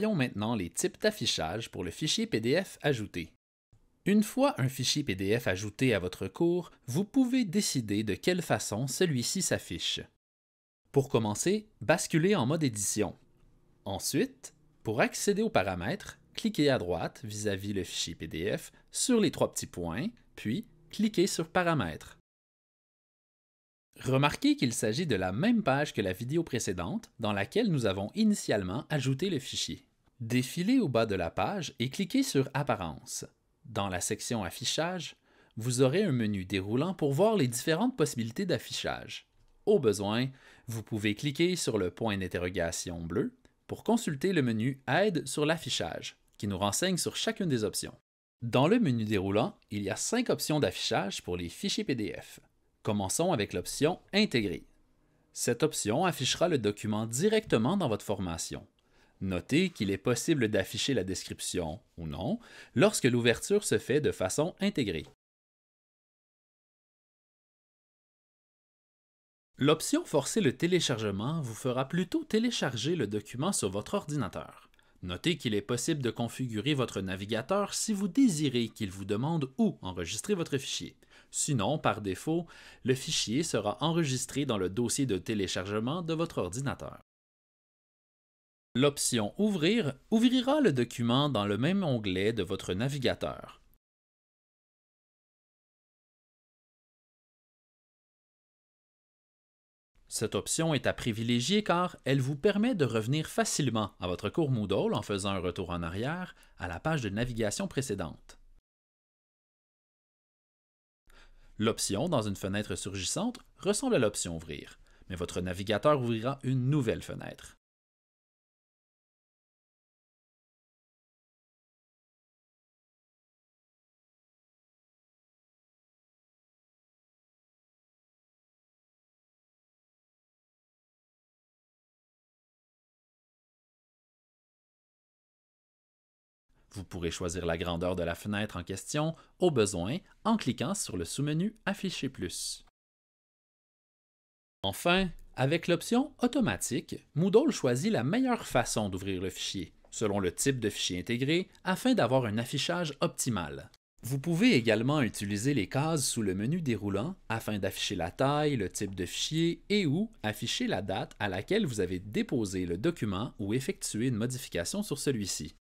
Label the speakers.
Speaker 1: Voyons maintenant les types d'affichage pour le fichier PDF ajouté. Une fois un fichier PDF ajouté à votre cours, vous pouvez décider de quelle façon celui-ci s'affiche. Pour commencer, basculez en mode édition. Ensuite, pour accéder aux paramètres, cliquez à droite vis-à-vis le fichier PDF sur les trois petits points, puis cliquez sur Paramètres. Remarquez qu'il s'agit de la même page que la vidéo précédente dans laquelle nous avons initialement ajouté le fichier. Défilez au bas de la page et cliquez sur Apparence. Dans la section Affichage, vous aurez un menu déroulant pour voir les différentes possibilités d'affichage. Au besoin, vous pouvez cliquer sur le point d'interrogation bleu pour consulter le menu Aide sur l'affichage, qui nous renseigne sur chacune des options. Dans le menu déroulant, il y a cinq options d'affichage pour les fichiers PDF. Commençons avec l'option Intégrer. Cette option affichera le document directement dans votre formation, Notez qu'il est possible d'afficher la description ou non lorsque l'ouverture se fait de façon intégrée. L'option Forcer le téléchargement vous fera plutôt télécharger le document sur votre ordinateur. Notez qu'il est possible de configurer votre navigateur si vous désirez qu'il vous demande où enregistrer votre fichier. Sinon, par défaut, le fichier sera enregistré dans le dossier de téléchargement de votre ordinateur. L'option Ouvrir ouvrira le document dans le même onglet de votre
Speaker 2: navigateur.
Speaker 1: Cette option est à privilégier car elle vous permet de revenir facilement à votre cours Moodle en faisant un retour en arrière à la page de navigation précédente. L'option dans une fenêtre surgissante ressemble à l'option Ouvrir, mais votre navigateur ouvrira une nouvelle fenêtre. Vous pourrez choisir la grandeur de la fenêtre en question au besoin en cliquant sur le sous-menu Afficher plus. Enfin, avec l'option Automatique, Moodle choisit la meilleure façon d'ouvrir le fichier, selon le type de fichier intégré, afin d'avoir un affichage optimal. Vous pouvez également utiliser les cases sous le menu déroulant afin d'afficher la taille, le type de fichier et ou afficher la date à laquelle vous avez déposé le document ou effectué une modification sur celui-ci.